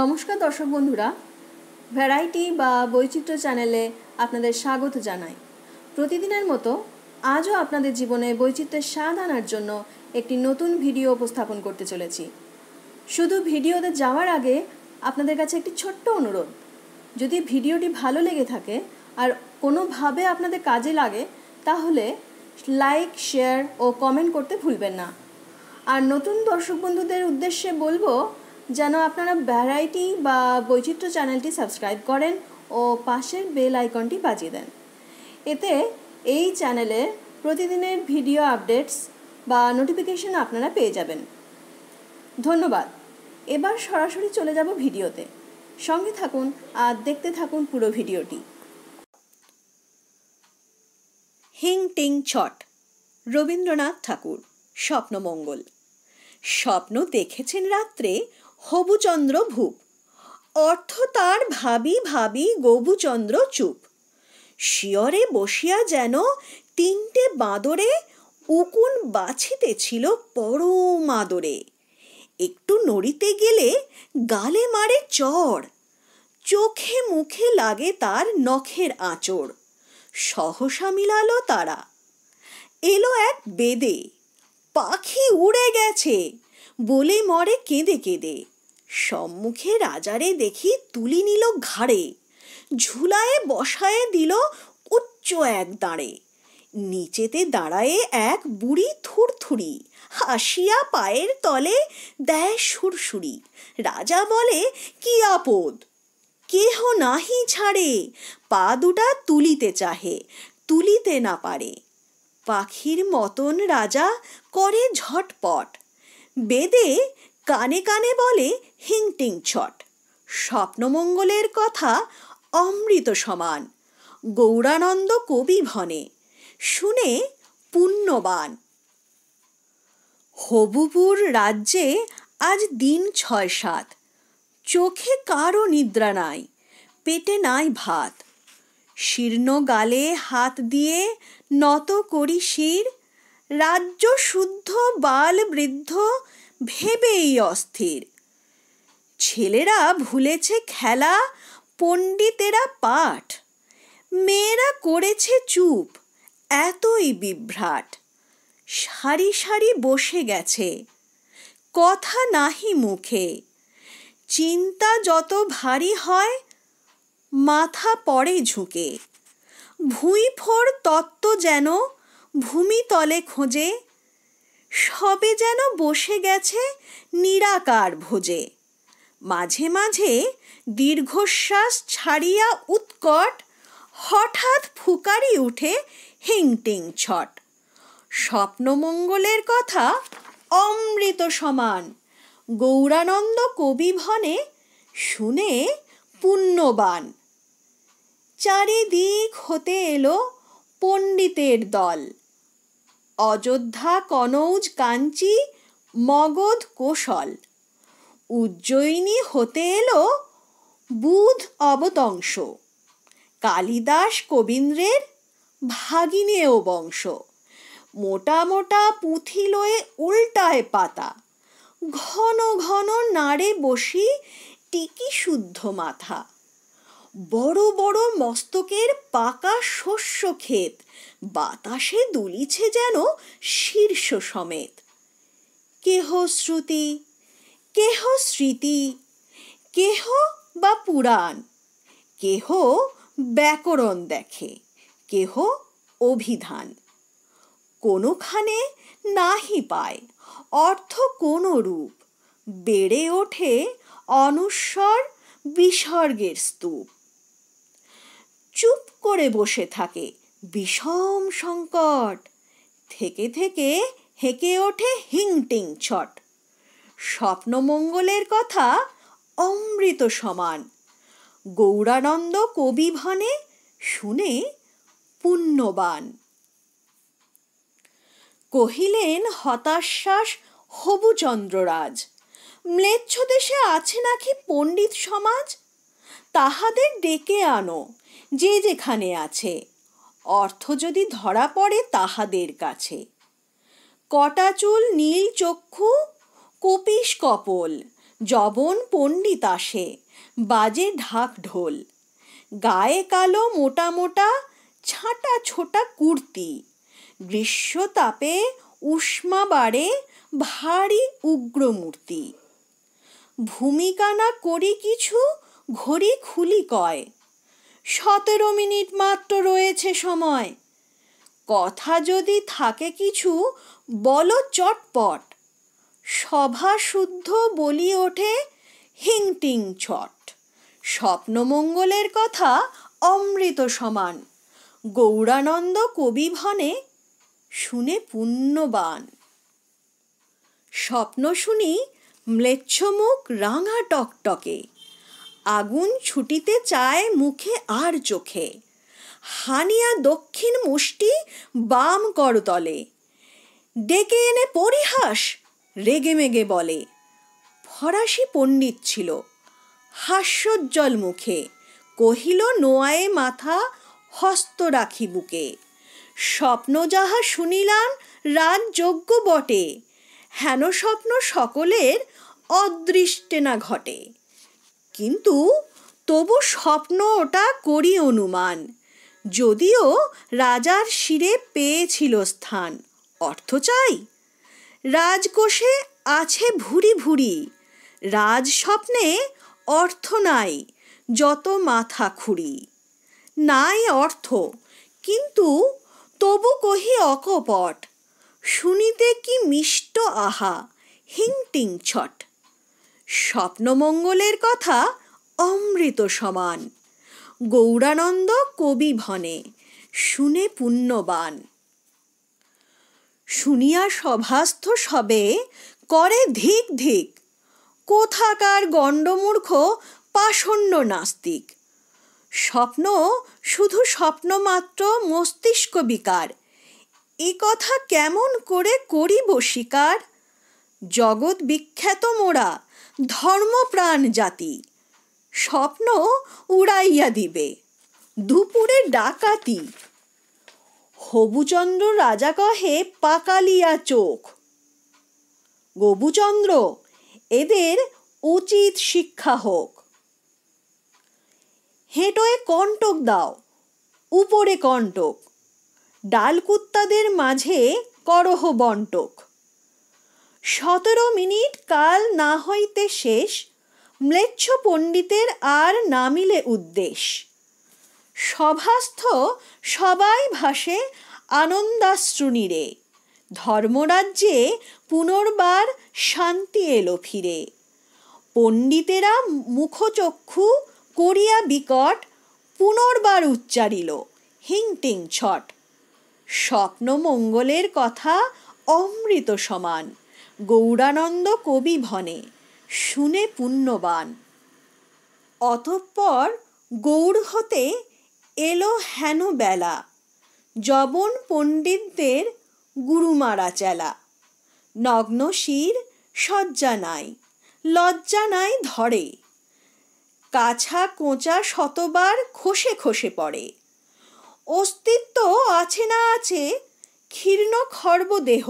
নমস্কার দর্শক বন্ধুরা ভ্যারাইটি বা বৈচিত্র্য চ্যানেলে আপনাদের স্বাগত জানাই প্রতিদিনের মতো আজও আপনাদের জীবনে বৈচিত্র্যের স্বাদ আনার জন্য একটি নতুন ভিডিও উপস্থাপন করতে চলেছি শুধু ভিডিওতে যাওয়ার আগে আপনাদের কাছে একটি ছোট্ট অনুরোধ যদি ভিডিওটি ভালো লেগে থাকে আর কোনোভাবে আপনাদের কাজে লাগে তাহলে লাইক শেয়ার ও কমেন্ট করতে ভুলবেন না আর নতুন দর্শক বন্ধুদের উদ্দেশ্যে বলবো যেন আপনারা ভ্যারাইটি বা বৈচিত্র্য চ্যানেলটি সাবস্ক্রাইব করেন ও পাশের বেল আইকনটি বাজিয়ে দেন এতে এই চ্যানেলে প্রতিদিনের ভিডিও আপডেটস বা নোটিফিকেশন আপনারা পেয়ে যাবেন ধন্যবাদ এবার সরাসরি চলে যাব ভিডিওতে সঙ্গে থাকুন আর দেখতে থাকুন পুরো ভিডিওটি হিং টিং ছট রবীন্দ্রনাথ ঠাকুর স্বপ্নমঙ্গল স্বপ্ন দেখেছেন রাত্রে হবুচন্দ্র ভূপ অর্থ তার ভাবি ভাবি গবুচন্দ্র চুপ শিয়রে বসিয়া যেন তিনটে বাঁদরে উকুন বাছিতেছিল পরম আদরে একটু নড়িতে গেলে গালে মারে চড় চোখে মুখে লাগে তার নখের আঁচড় সহসা মিলালো তারা এলো এক বেদে পাখি উড়ে গেছে বলে মরে কেঁদে কেঁদে সম্মুখে রাজারে দেখি তুলি নিল ঘাড়ে ঝুলায়ে বসায়ে দিল উচ্চ এক দাঁড়ে নিচেতে দাঁড়ায়ে এক বুড়ি থুরথুরি হাসিয়া পায়ের তলে দেয় সুরসুরি রাজা বলে কি আপদ কেহ নাহি ছাড়ে পা দুটা তুলিতে চাহে তুলিতে না পারে পাখির মতন রাজা করে ঝটপট বেদে কানে কানে বলে হিংটিং ছট স্বপ্নমঙ্গলের কথা অমৃত সমান গৌরানন্দ কবি ভনে শুনে পুণ্যবান হবুপুর রাজ্যে আজ দিন ছয় সাত চোখে কারো নিদ্রা নাই পেটে নাই ভাত শীর্ণ গালে হাত দিয়ে নত করি শির রাজ্য শুদ্ধ বাল বৃদ্ধ ভেবেই অস্থির ছেলেরা ভুলেছে খেলা পণ্ডিতেরা পাঠ মেয়েরা করেছে চুপ এতই বিভ্রাট সারি সারি বসে গেছে কথা নাহি মুখে চিন্তা যত ভারী হয় মাথা পড়ে ঝুঁকে ভুঁই ফোর তত্ত্ব যেন ভূমিতলে খোঁজে সবে যেন বসে গেছে নিরাকার ভোজে মাঝে মাঝে দীর্ঘশ্বাস ছাড়িয়া উৎকট হঠাৎ ফুকারি উঠে হিংটিং ছট স্বপ্নমঙ্গলের কথা অমৃত সমান গৌরানন্দ কবিভনে শুনে পুণ্যবান চারিদিক হতে এলো পণ্ডিতের দল অযোধ্যা কনৌজ কাঞ্চি মগধ কোশল উজ্জয়িনী হতে এলো বুধ অবতংশ কালিদাস কবীন্দ্রের ভাগিনেও বংশ মোটা মোটা পুঁথি লয়ে উল্টায় পাতা ঘন ঘন নাড়ে বসি টিকি শুদ্ধ মাথা বড় বড় মস্তকের পাকা শস্য ক্ষেত বাতাসে দুলিছে যেন শীর্ষ সমেত কেহ শ্রুতি কেহ স্মৃতি কেহ বা পুরাণ কেহ ব্যাকরণ দেখে কেহ অভিধান কোনোখানে নাহি পায় অর্থ কোনো রূপ বেড়ে ওঠে অনুস্বর বিসর্গের স্তূপ চুপ করে বসে থাকে বিষম সংকট থেকে থেকে হেঁকে ওঠে হিংটিং ছট স্বপ্নমঙ্গলের কথা অমৃত সমান গৌরানন্দ কবি ভনে শুনে পুণ্যবান কহিলেন হতাশ্বাস হবু চন্দ্ররাজ ম্লেচ্ছ দেশে আছে নাকি পণ্ডিত সমাজ তাহাদের ডেকে আনো যে যেখানে আছে অর্থ যদি ধরা পড়ে তাহাদের কাছে কটাচুল নীল চক্ষু কপিস কপল জবন পণ্ডিত আসে বাজে ঢাক ঢোল গায়ে কালো মোটা মোটা ছাঁটা ছোটা কুর্তি গ্রীষ্ম তাপে উষ্মা বাড়ে ভারী উগ্রমূর্তি ভূমিকা না করি কিছু ঘড়ি খুলি কয় সতেরো মিনিট মাত্র রয়েছে সময় কথা যদি থাকে কিছু বলো চটপট সভা শুদ্ধ বলি ওঠে হিংটিং ছট স্বপ্নমঙ্গলের কথা অমৃত সমান গৌরানন্দ ভনে শুনে পুণ্যবান স্বপ্ন শুনি ম্লেচ্ছমুখ রাঙা টকটকে আগুন ছুটিতে চায় মুখে আর চোখে হানিয়া দক্ষিণ মুষ্টি বাম করতলে ডেকে এনে পরিহাস রেগেমেগে বলে ফরাসি পণ্ডিত ছিল হাস্যোজ্জ্বল মুখে কহিল নোয়ায়ে মাথা হস্ত রাখি বুকে স্বপ্ন যাহা শুনিলাম রাজযোগ্য বটে হেন স্বপ্ন সকলের অদৃষ্টে না ঘটে কিন্তু তবু স্বপ্ন ওটা করি অনুমান যদিও রাজার শিরে পেয়েছিল স্থান অর্থ চাই রাজকোষে আছে ভুরি ভুরি রাজ স্বপ্নে অর্থ নাই যত মাথা খুঁড়ি নাই অর্থ কিন্তু তবু কহি অকপট শুনিতে কি মিষ্ট আহা হিংটিং ছট স্বপ্নমঙ্গলের কথা অমৃত সমান গৌরানন্দ কবি ভনে শুনে পুণ্যবান শুনিয়া সভাস্থ সবে করে ধিক ধিক কোথাকার গণ্ডমূর্খ পাষণ্ড নাস্তিক স্বপ্ন শুধু স্বপ্ন মাত্র মস্তিষ্ক বিকার এ কথা কেমন করে করিব স্বীকার জগৎ বিখ্যাত মোরা ধর্মপ্রাণ জাতি স্বপ্ন উড়াইয়া দিবে দুপুরে ডাকাতি হবুচন্দ্র রাজা কহে পাকালিয়া চোখ গবুচন্দ্র এদের উচিত শিক্ষা হোক হেঁটোয় কণ্টক দাও উপরে কণ্টক ডালকুত্তাদের মাঝে করহ বন্টক সতেরো মিনিট কাল না হইতে শেষ ম্লেচ্ছ পণ্ডিতের আর না মিলে সভাস্থ সবাই ভাসে আনন্দাশ্রুনিরে ধর্মরাজ্যে পুনর্বার শান্তি এলো ফিরে পণ্ডিতেরা মুখচক্ষু করিয়া বিকট পুনর্বার উচ্চারিল হিংটিং ছট স্বপ্নমঙ্গলের কথা অমৃত সমান গৌরানন্দ কবি ভনে শুনে পুণ্যবান অতঃপর গৌড় হতে এলো হেন বেলা যবন পণ্ডিতদের গুরুমারা চেলা নগ্ন শির সজ্জা নাই লজ্জা নাই ধরে কাছা কোঁচা শতবার খসে খসে পড়ে অস্তিত্ব আছে না আছে ক্ষীর্ণ খর্বদেহ দেহ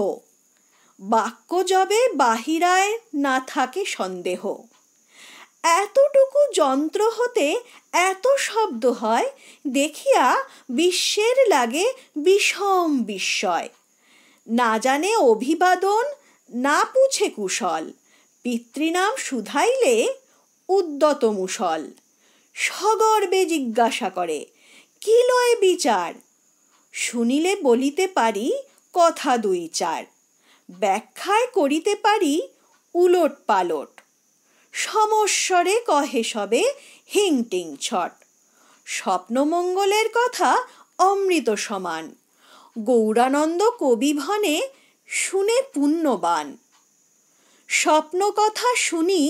বাক্য যবে বাহিরায় না থাকে সন্দেহ এতটুকু যন্ত্র হতে এত শব্দ হয় দেখিয়া বিশ্বের লাগে বিষম বিস্ময় না জানে অভিবাদন না পুছে কুশল পিতৃনাম শুধাইলে উদ্যত মুসল সগর্বে জিজ্ঞাসা করে কি লয় বিচার শুনিলে বলিতে পারি কথা দুই চার ব্যাখ্যায় করিতে পারি উলট পালট সমস্বরে কহে সবে হিংটিং ছট স্বপ্নমঙ্গলের কথা অমৃত সমান গৌরানন্দ কবিভনে শুনে পুণ্যবান স্বপ্ন কথা শুনি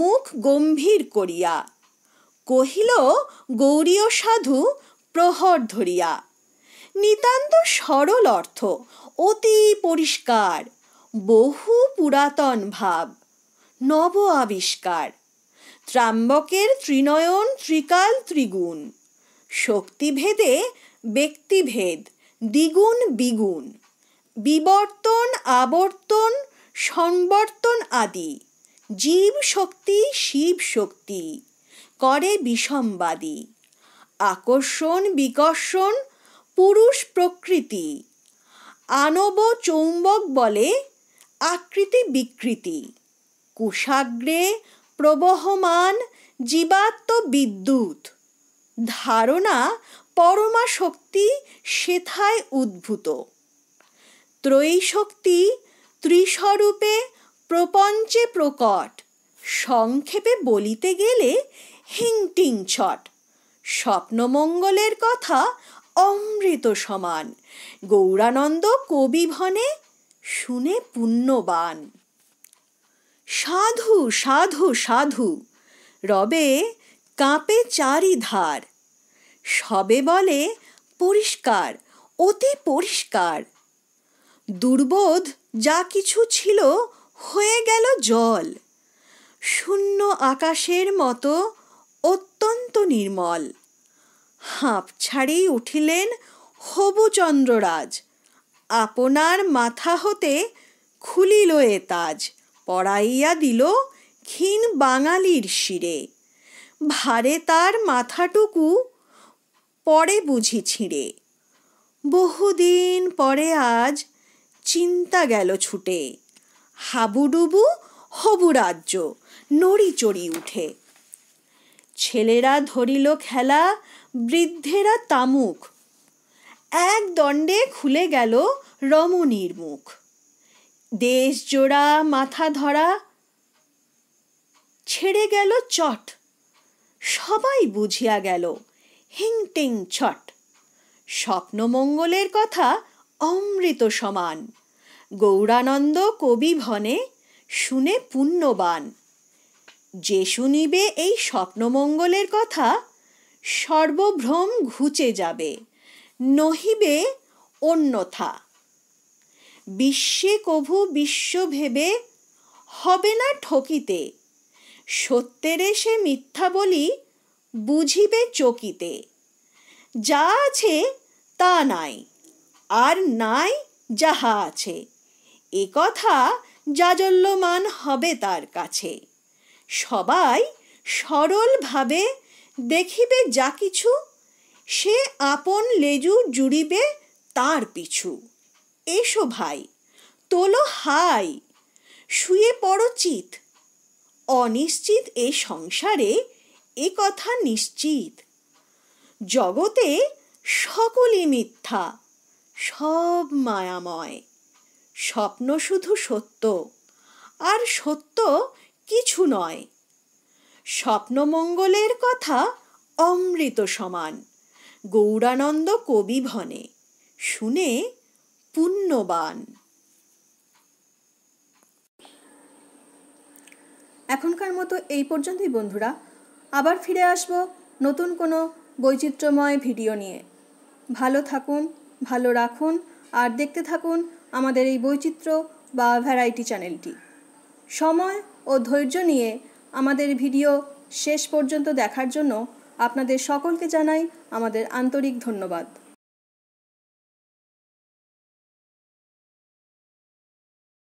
মুখ গম্ভীর করিয়া কহিল গৌরীয় সাধু প্রহর ধরিয়া নিতান্ত সরল অর্থ অতি পরিষ্কার বহু পুরাতন ভাব নব আবিষ্কার ত্রাম্বকের ত্রিনয়ন ত্রিকাল ত্রিগুণ শক্তিভেদে ব্যক্তিভেদ দ্বিগুণ বিগুণ বিবর্তন আবর্তন সংবর্তন আদি জীব শক্তি শিব শক্তি করে বিষমবাদী আকর্ষণ বিকর্ষণ পুরুষ প্রকৃতি আনব চৌম্বক বলে আকৃতি বিকৃতি কুশাগ্রে প্রবহমান জীবাত্ম বিদ্যুৎ ধারণা পরমা শক্তি সেথায় উদ্ভূত ত্রয়ী শক্তি ত্রিস্বরূপে প্রপঞ্চে প্রকট সংক্ষেপে বলিতে গেলে হিংটিং ছট স্বপ্নমঙ্গলের কথা অমৃত সমান গৌরানন্দ কবিভনে শুনে পুণ্যবান সাধু সাধু সাধু রবে কাঁপে চারিধার সবে বলে পরিষ্কার অতি পরিষ্কার দুর্বোধ যা কিছু ছিল হয়ে গেল জল শূন্য আকাশের মতো অত্যন্ত নির্মল হাঁপ ছাড়েই উঠিলেন হবু চন্দ্ররাজ আপনার মাথা হতে খুলিল এ তাজ পড়াইয়া দিল ক্ষীণ বাঙালির শিরে ভারে তার মাথাটুকু পরে বুঝি ছিঁড়ে বহুদিন পরে আজ চিন্তা গেল ছুটে হাবুডুবু হবু রাজ্য নড়ি চড়ি উঠে ছেলেরা ধরিল খেলা বৃদ্ধেরা তামুক এক দণ্ডে খুলে গেল রমণীর মুখ দেশ জোড়া মাথা ধরা ছেড়ে গেল চট সবাই বুঝিয়া গেল হিংটিং ছট স্বপ্নমঙ্গলের কথা অমৃত সমান গৌরানন্দ কবি ভনে শুনে পুণ্যবান যে শুনিবে এই স্বপ্নমঙ্গলের কথা সর্বভ্রম ঘুচে যাবে নহিবে অন্যথা বিশ্বে কভু বিশ্ব ভেবে হবে না ঠকিতে সত্যেরে সে মিথ্যা বলি বুঝিবে চকিতে যা আছে তা নাই আর নাই যাহা আছে এ কথা যাজল্যমান হবে তার কাছে সবাই সরলভাবে দেখিবে যা কিছু সে আপন লেজু জুড়িবে তার পিছু এসো ভাই তোলো হাই শুয়ে পড়ো চিত অনিশ্চিত এ সংসারে এ কথা নিশ্চিত জগতে সকলই মিথ্যা সব মায়াময় স্বপ্ন শুধু সত্য আর সত্য কিছু নয় স্বপ্নমঙ্গলের কথা অমৃত সমান গৌরানন্দ কবি ভনে শুনে পুণ্যবান এখনকার মতো এই পর্যন্তই বন্ধুরা আবার ফিরে আসব নতুন কোনো বৈচিত্র্যময় ভিডিও নিয়ে ভালো থাকুন ভালো রাখুন আর দেখতে থাকুন আমাদের এই বৈচিত্র্য বা ভ্যারাইটি চ্যানেলটি সময় ও ধৈর্য নিয়ে আমাদের ভিডিও শেষ পর্যন্ত দেখার জন্য আপনাদের সকলকে জানাই আমাদের আন্তরিক ধন্যবাদ